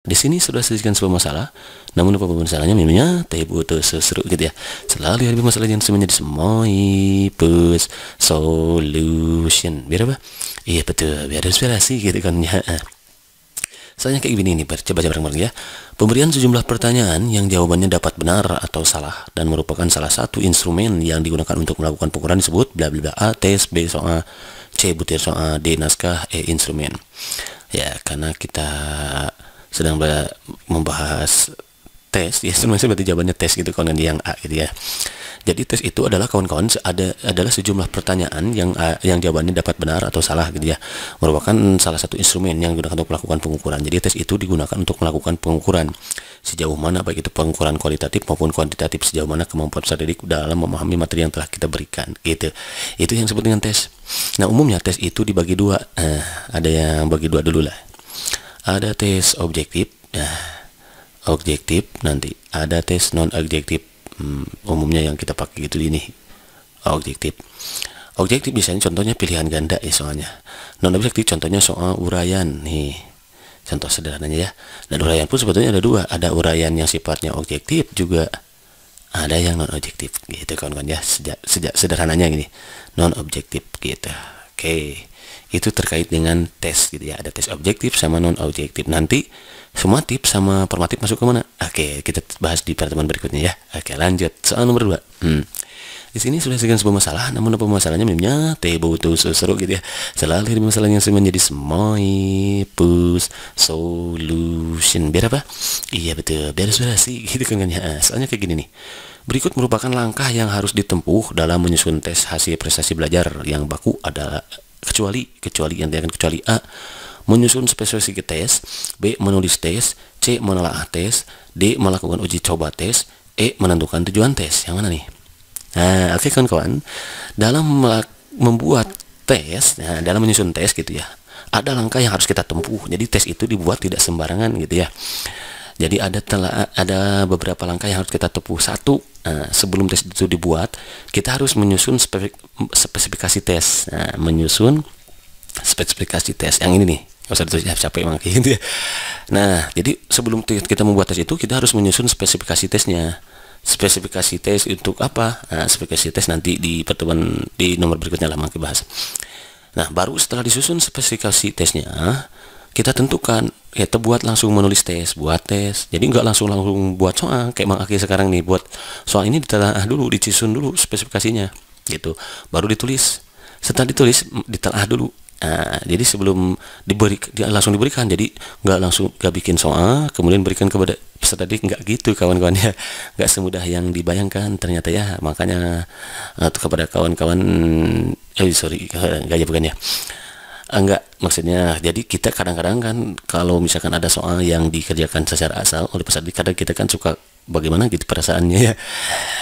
Di sini sudah selesaikan sebuah masalah, namun apa masalahnya Memangnya teh butuh seseru gitu ya. Selalu ada masalah yang semuanya di Moibus Solution. Biar apa? Iya betul, biar inspirasi gitu kan ya. Soalnya kayak gini nih, coba coba bareng-bareng ya. Pemberian sejumlah pertanyaan yang jawabannya dapat benar atau salah dan merupakan salah satu instrumen yang digunakan untuk melakukan pengukuran disebut bla bla bla A, tes, B, soal C, butir soal D, naskah, E, instrumen. Ya, karena kita sedang membahas tes ya sebenarnya berarti jawabannya tes gitu kawan yang A gitu ya jadi tes itu adalah kawan-kawan ada adalah sejumlah pertanyaan yang yang jawabannya dapat benar atau salah gitu ya merupakan salah satu instrumen yang digunakan untuk melakukan pengukuran jadi tes itu digunakan untuk melakukan pengukuran sejauh mana baik itu pengukuran kualitatif maupun kuantitatif sejauh mana kemampuan peserta didik dalam memahami materi yang telah kita berikan gitu itu yang disebut dengan tes nah umumnya tes itu dibagi dua eh, ada yang bagi dua dulu lah ada tes objektif nah objektif nanti ada tes non objektif hmm, umumnya yang kita pakai gitu ini objektif objektif biasanya contohnya pilihan ganda ya soalnya non objektif contohnya soal uraian nih contoh sederhananya ya dan uraian pun sebetulnya ada dua ada uraian yang sifatnya objektif juga ada yang non objektif gitu kawan-kawan kan ya sejak sejak sederhananya gini non objektif gitu oke okay itu terkait dengan tes gitu ya ada tes objektif sama non objektif nanti semua tips sama formatif masuk ke mana oke kita bahas di pertemuan berikutnya ya oke lanjut soal nomor dua. hmm. di sini sudah sekian sebuah masalah namun apa masalahnya Memangnya tebo tuh seru gitu ya selalu di masalahnya semuanya menjadi semoy push solution biar apa iya betul biar sudah sih gitu kan, kan ya ah, soalnya kayak gini nih Berikut merupakan langkah yang harus ditempuh dalam menyusun tes hasil prestasi belajar yang baku adalah kecuali kecuali yang dengan kecuali A menyusun spesifikasi tes, B menulis tes, C menelaah tes, D melakukan uji coba tes, E menentukan tujuan tes. Yang mana nih? Nah, oke okay, kawan-kawan, dalam membuat tes, nah, dalam menyusun tes gitu ya, ada langkah yang harus kita tempuh. Jadi tes itu dibuat tidak sembarangan gitu ya. Jadi ada telah ada beberapa langkah yang harus kita tempuh. Satu, Eh, sebelum tes itu dibuat, kita harus menyusun spesifikasi tes, nah, menyusun spesifikasi tes yang ini nih. usah ditulis, ya, capek emang gitu ya. Nah, jadi sebelum kita membuat tes itu, kita harus menyusun spesifikasi tesnya. Spesifikasi tes untuk apa? Nah, spesifikasi tes nanti di pertemuan di nomor berikutnya lah, kita bahas. Nah, baru setelah disusun spesifikasi tesnya, kita tentukan ya buat langsung menulis tes buat tes jadi nggak langsung langsung buat soal kayak Mang Aki sekarang nih buat soal ini ditelaah dulu dicisun dulu spesifikasinya gitu baru ditulis setelah ditulis ditelaah dulu nah, jadi sebelum diberi dia langsung diberikan jadi nggak langsung nggak bikin soal kemudian berikan kepada peserta didik nggak gitu kawan-kawan ya nggak semudah yang dibayangkan ternyata ya makanya atau eh, kepada kawan-kawan eh sorry eh, nggak ya bukan ya Ah, enggak maksudnya jadi kita kadang-kadang kan kalau misalkan ada soal yang dikerjakan secara asal oleh peserta kadang kita kan suka bagaimana gitu perasaannya ya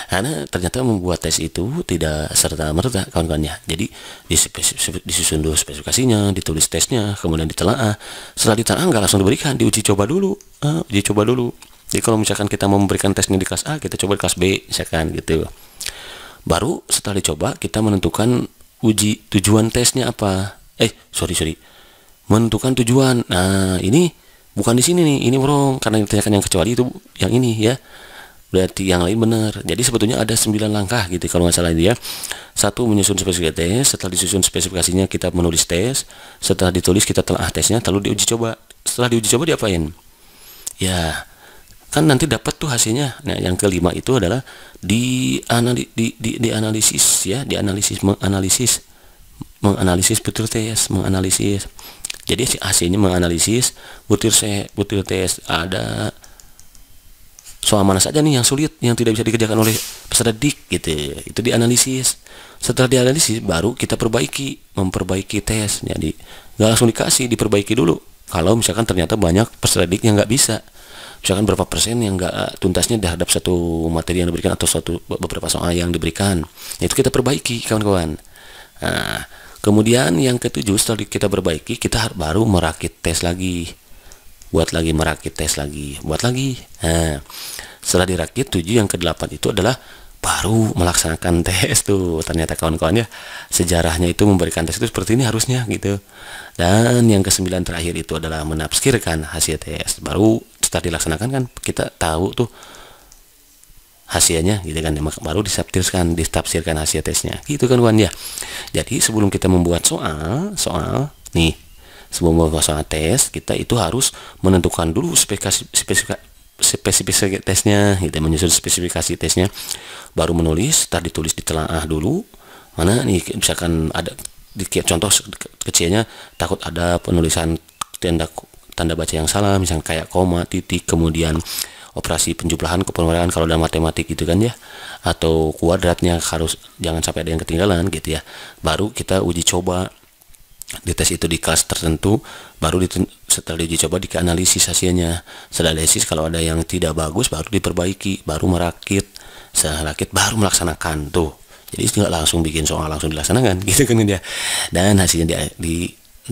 karena ternyata membuat tes itu tidak serta merta kawan-kawannya jadi disusun dulu spesifikasinya ditulis tesnya kemudian ditelaah setelah ditelaah nggak langsung diberikan diuji coba dulu uh, uji coba dulu jadi kalau misalkan kita mau memberikan tesnya di kelas A kita coba di kelas B misalkan gitu baru setelah dicoba kita menentukan uji tujuan tesnya apa eh sorry sorry menentukan tujuan nah ini bukan di sini nih ini wrong karena ditanyakan yang kecuali itu yang ini ya berarti yang lain benar jadi sebetulnya ada 9 langkah gitu kalau nggak salah itu ya satu menyusun spesifikasi tes setelah disusun spesifikasinya kita menulis tes setelah ditulis kita telah ah, tesnya lalu diuji coba setelah diuji coba diapain ya kan nanti dapat tuh hasilnya nah yang kelima itu adalah di analisis di, di, di, analisis ya di dianalisis menganalisis menganalisis butir tes menganalisis jadi si AC ini menganalisis butir C butir tes ada soal mana saja nih yang sulit yang tidak bisa dikerjakan oleh peserta dik gitu itu dianalisis setelah dianalisis baru kita perbaiki memperbaiki tes jadi nggak langsung dikasih diperbaiki dulu kalau misalkan ternyata banyak peserta dik yang nggak bisa misalkan berapa persen yang nggak eh, tuntasnya terhadap satu materi yang diberikan atau suatu beberapa soal yang diberikan itu kita perbaiki kawan-kawan nah Kemudian yang ketujuh setelah kita perbaiki, kita baru merakit tes lagi. Buat lagi merakit tes lagi, buat lagi. Nah, setelah dirakit tujuh yang kedelapan itu adalah baru melaksanakan tes tuh ternyata kawan kawannya sejarahnya itu memberikan tes itu seperti ini harusnya gitu dan yang kesembilan terakhir itu adalah menafsirkan hasil tes baru setelah dilaksanakan kan kita tahu tuh hasilnya gitu kan maka baru disaptirkan ditafsirkan hasil tesnya gitu kan kawan ya jadi sebelum kita membuat soal soal nih sebelum membuat soal tes kita itu harus menentukan dulu spesifikasi spesifikasi spesifikasi tesnya gitu menyusun spesifikasi tesnya baru menulis tadi di ditelaah dulu mana nih misalkan ada di contoh kecilnya takut ada penulisan tanda tanda baca yang salah misalnya kayak koma titik kemudian operasi penjumlahan kepenuhan kalau dalam matematik gitu kan ya atau kuadratnya harus jangan sampai ada yang ketinggalan gitu ya baru kita uji coba di tes itu di kelas tertentu baru setelah diuji coba dianalisis hasilnya setelah analisis kalau ada yang tidak bagus baru diperbaiki baru merakit setelah rakit baru melaksanakan tuh jadi nggak langsung bikin soal langsung dilaksanakan gitu kan ya dan hasilnya di, di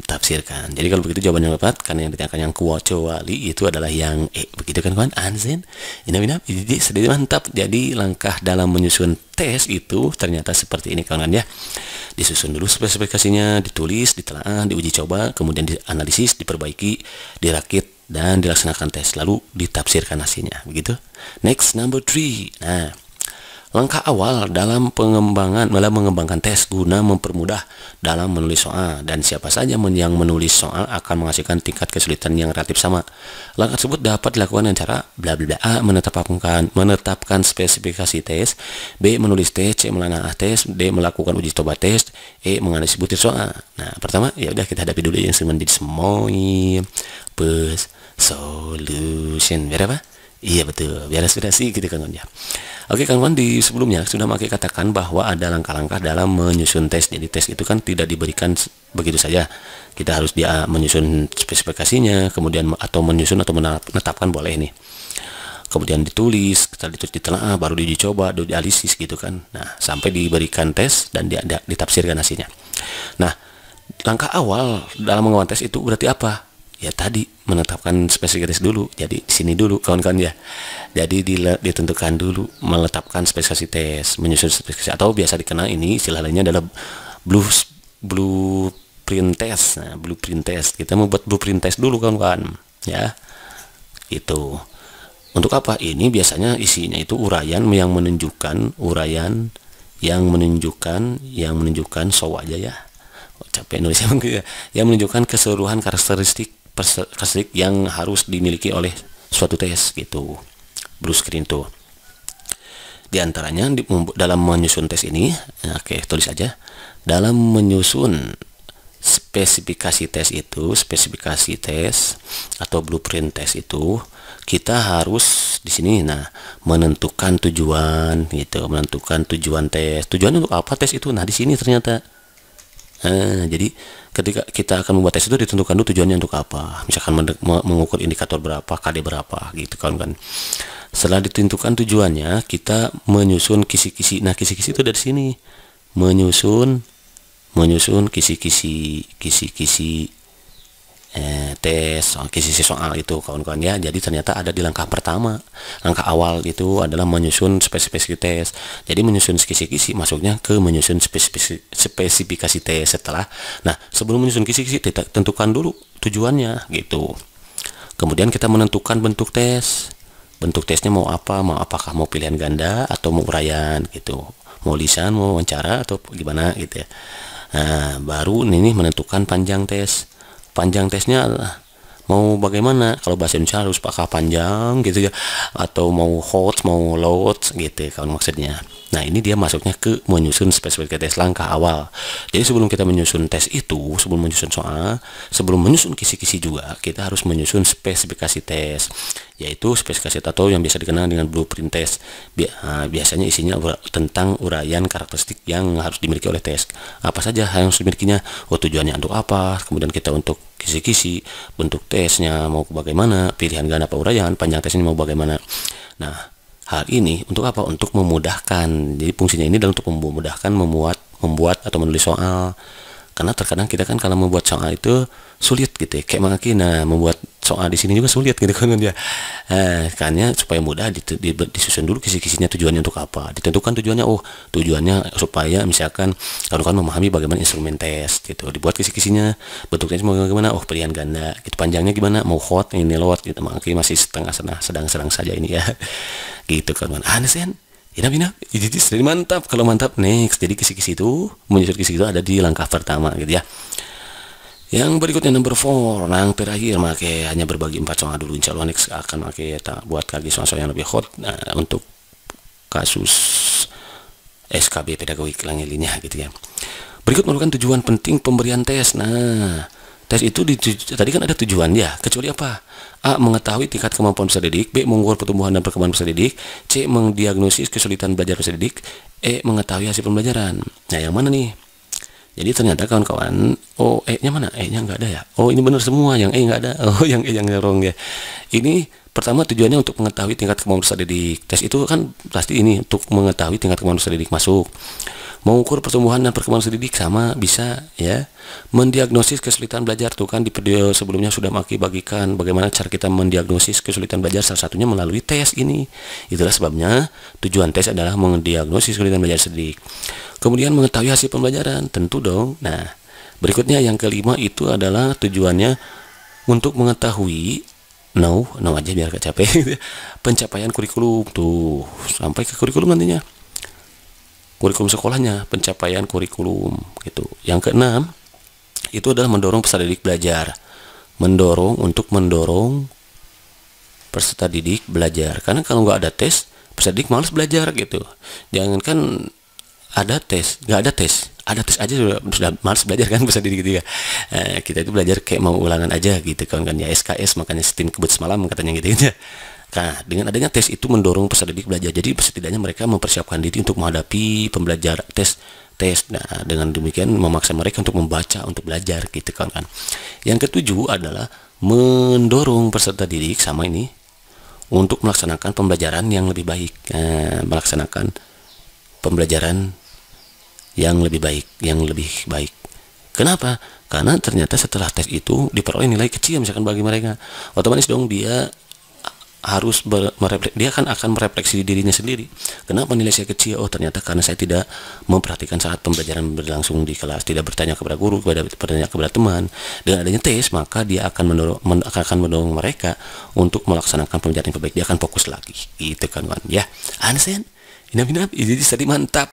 tafsirkan. Jadi kalau begitu jawaban yang tepat karena yang ditanyakan yang wali itu adalah yang E. Begitu kan kawan? Anzen. ini minap. Jadi sedikit mantap. Jadi langkah dalam menyusun tes itu ternyata seperti ini kawan ya. Disusun dulu spesifikasinya, ditulis, ditelaah, diuji coba, kemudian dianalisis, diperbaiki, dirakit, dan dilaksanakan tes. Lalu ditafsirkan hasilnya. Begitu. Next, number three. Nah, Langkah awal dalam pengembangan dalam mengembangkan tes guna mempermudah dalam menulis soal dan siapa saja yang menulis soal akan menghasilkan tingkat kesulitan yang relatif sama. Langkah tersebut dapat dilakukan dengan cara bla bla bla A menetapkan menetapkan spesifikasi tes, B menulis tes, C menelaah tes, D melakukan uji coba tes, E menganalisis butir soal. Nah, pertama ya udah kita hadapi dulu yang menjadi semuanya plus solution berapa? Iya betul, biar aspirasi gitu kan ya. Oke kawan di sebelumnya sudah maki katakan bahwa ada langkah-langkah dalam menyusun tes. Jadi tes itu kan tidak diberikan begitu saja. Kita harus dia menyusun spesifikasinya, kemudian atau menyusun atau menetapkan boleh nih. Kemudian ditulis, setelah itu ditelaah, baru diuji coba, dialisis gitu kan. Nah, sampai diberikan tes dan ditafsirkan hasilnya. Nah, langkah awal dalam mengawal tes itu berarti apa? ya tadi menetapkan spesies dulu jadi sini dulu kawan-kawan ya jadi ditentukan dulu menetapkan spesialis tes menyusun spesies atau biasa dikenal ini istilah lainnya adalah blue blueprint test nah, blueprint test kita mau buat blueprint test dulu kawan-kawan ya itu untuk apa ini biasanya isinya itu urayan yang menunjukkan urayan yang menunjukkan yang menunjukkan show aja ya oh, capek nulisnya yang menunjukkan keseluruhan karakteristik karakteristik yang harus dimiliki oleh suatu tes gitu blue screen tuh di antaranya di, dalam menyusun tes ini ya, oke okay, tulis aja dalam menyusun spesifikasi tes itu spesifikasi tes atau blueprint tes itu kita harus di sini nah menentukan tujuan gitu menentukan tujuan tes tujuan untuk apa tes itu nah di sini ternyata nah, jadi ketika kita akan membuat tes itu ditentukan dulu tujuannya untuk apa misalkan mengukur indikator berapa KD berapa gitu kan kan setelah ditentukan tujuannya kita menyusun kisi-kisi nah kisi-kisi itu dari sini menyusun menyusun kisi-kisi kisi-kisi eh, tes kisi soal itu kawan-kawan ya jadi ternyata ada di langkah pertama langkah awal itu adalah menyusun spesifikasi tes jadi menyusun kisi-kisi masuknya ke menyusun spesifikasi, spesifikasi tes setelah nah sebelum menyusun kisi-kisi tentukan dulu tujuannya gitu kemudian kita menentukan bentuk tes bentuk tesnya mau apa mau apakah mau pilihan ganda atau mau uraian gitu mau lisan mau wawancara atau gimana gitu ya nah, baru ini menentukan panjang tes panjang tesnya adalah mau bagaimana kalau bahasa Indonesia harus pakai panjang gitu ya atau mau hot mau load gitu ya kalau maksudnya nah ini dia masuknya ke menyusun spesifikasi langkah awal jadi sebelum kita menyusun tes itu sebelum menyusun soal sebelum menyusun kisi-kisi juga kita harus menyusun spesifikasi tes yaitu spesifikasi tato yang bisa dikenal dengan blueprint tes. Ah, biasanya isinya tentang uraian karakteristik yang harus dimiliki oleh tes apa saja yang harus dimilikinya oh tujuannya untuk apa kemudian kita untuk kisi-kisi, bentuk tesnya mau bagaimana, pilihan ganda urayan panjang tes mau bagaimana. Nah, hal ini untuk apa? Untuk memudahkan. Jadi fungsinya ini adalah untuk memudahkan membuat membuat atau menulis soal karena terkadang kita kan kalau membuat soal itu sulit gitu ya kayak mengaki nah membuat soal di sini juga sulit gitu kan dia eh, karena supaya mudah di, di, disusun dulu kisi-kisinya tujuannya untuk apa ditentukan tujuannya oh tujuannya supaya misalkan kalau kan memahami bagaimana instrumen tes gitu dibuat kisi-kisinya bentuknya semoga gimana oh pilihan ganda gitu panjangnya gimana mau hot ini lewat gitu mengaki masih setengah sedang sedang sedang saja ini ya gitu kan sih Ya, inap inap, jadi jadi mantap. Kalau mantap next. Jadi kisi-kisi itu menyusul kisi itu ada di langkah pertama gitu ya. Yang berikutnya number 4 Nah terakhir make hanya berbagi empat soal dulu Insya Allah next akan make tak buat soal-soal yang lebih hot nah, Untuk kasus SKB pedagogik langilinya gitu ya Berikut merupakan tujuan penting pemberian tes Nah Tes itu di, tadi kan ada tujuan ya, kecuali apa? A. Mengetahui tingkat kemampuan peserta didik B. Mengukur pertumbuhan dan perkembangan peserta didik C. Mendiagnosis kesulitan belajar peserta didik E. Mengetahui hasil pembelajaran Nah, yang mana nih? Jadi ternyata kawan-kawan, oh E-nya mana? E-nya nggak ada ya? Oh ini benar semua, yang E nggak ada. Oh yang E yang nyerong ya. Ini pertama tujuannya untuk mengetahui tingkat kemampuan peserta didik. Tes itu kan pasti ini untuk mengetahui tingkat kemampuan peserta didik masuk mengukur pertumbuhan dan perkembangan didik sama bisa ya mendiagnosis kesulitan belajar tuh kan di video sebelumnya sudah Maki bagikan bagaimana cara kita mendiagnosis kesulitan belajar salah satunya melalui tes ini itulah sebabnya tujuan tes adalah mendiagnosis kesulitan belajar sedik kemudian mengetahui hasil pembelajaran tentu dong nah berikutnya yang kelima itu adalah tujuannya untuk mengetahui no no aja biar gak capek pencapaian kurikulum tuh sampai ke kurikulum nantinya kurikulum sekolahnya, pencapaian kurikulum gitu. Yang keenam itu adalah mendorong peserta didik belajar. Mendorong untuk mendorong peserta didik belajar. Karena kalau nggak ada tes, peserta didik males belajar gitu. Jangankan ada tes, nggak ada tes, ada tes aja sudah, sudah males belajar kan peserta didik gitu ya. Eh, kita itu belajar kayak mau ulangan aja gitu kan kan ya SKS makanya steam kebut semalam katanya gitu gitu. Nah, dengan adanya tes itu mendorong peserta didik belajar. Jadi setidaknya mereka mempersiapkan diri untuk menghadapi pembelajaran tes tes. Nah, dengan demikian memaksa mereka untuk membaca, untuk belajar gitu kan kan. Yang ketujuh adalah mendorong peserta didik sama ini untuk melaksanakan pembelajaran yang lebih baik. Nah, melaksanakan pembelajaran yang lebih baik, yang lebih baik. Kenapa? Karena ternyata setelah tes itu diperoleh nilai kecil misalkan bagi mereka. Otomatis dong dia harus merefleks dia kan akan merefleksi dirinya sendiri kenapa nilai saya kecil oh ternyata karena saya tidak memperhatikan saat pembelajaran berlangsung di kelas tidak bertanya kepada guru kepada bertanya kepada teman dengan adanya tes maka dia akan mendorong men, akan mendorong mereka untuk melaksanakan pembelajaran yang baik dia akan fokus lagi itu kan kawan ya understand ini ini jadi mantap